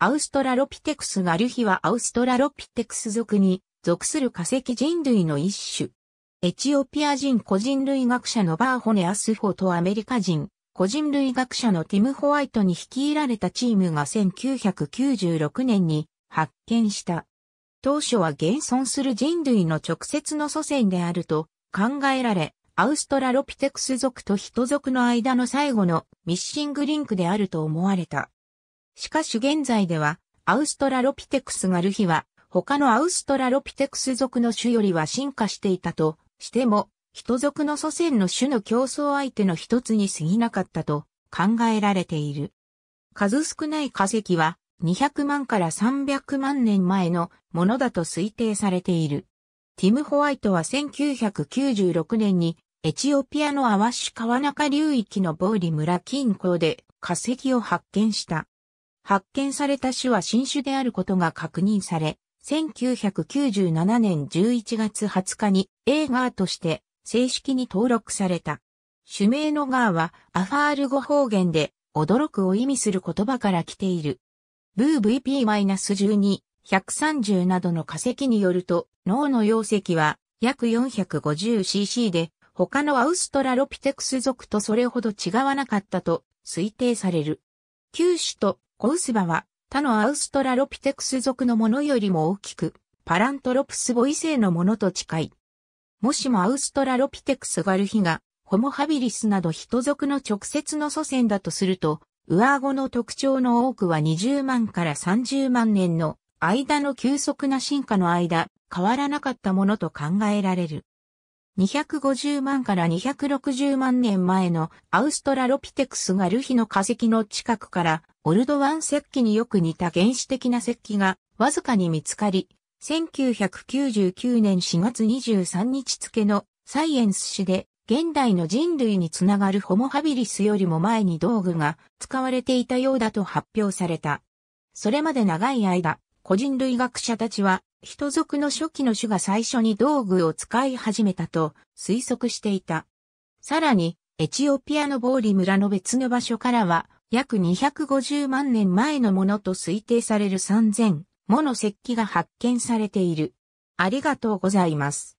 アウストラロピテクスガリュヒはアウストラロピテクス属に属する化石人類の一種。エチオピア人個人類学者のバーホネ・アスホとアメリカ人個人類学者のティム・ホワイトに率いられたチームが1996年に発見した。当初は現存する人類の直接の祖先であると考えられ、アウストラロピテクス族と人族の間の最後のミッシングリンクであると思われた。しかし現在では、アウストラロピテクスがルヒは、他のアウストラロピテクス族の種よりは進化していたとしても、人族の祖先の種の競争相手の一つに過ぎなかったと考えられている。数少ない化石は200万から300万年前のものだと推定されている。ティム・ホワイトは1996年にエチオピアのアワッシュ川中流域のボーリ村近郊で化石を発見した。発見された種は新種であることが確認され、1997年11月20日に A ガーとして正式に登録された。種名のガーはアファール語方言で驚くを意味する言葉から来ている。ブー VP-12、130などの化石によると脳の容積は約 450cc で他のアウストラロピテクス属とそれほど違わなかったと推定される。種とコウスバは他のアウストラロピテクス属のものよりも大きく、パラントロプス母異性のものと近い。もしもアウストラロピテクスガルヒが、ホモハビリスなど人族の直接の祖先だとすると、上顎の特徴の多くは20万から30万年の間の急速な進化の間、変わらなかったものと考えられる。250万から260万年前のアウストラロピテクスがルヒの化石の近くからオルドワン石器によく似た原始的な石器がわずかに見つかり、1999年4月23日付のサイエンス誌で現代の人類につながるホモハビリスよりも前に道具が使われていたようだと発表された。それまで長い間、個人類学者たちは人族の初期の種が最初に道具を使い始めたと推測していた。さらに、エチオピアのボーリ村の別の場所からは、約250万年前のものと推定される3000もの石器が発見されている。ありがとうございます。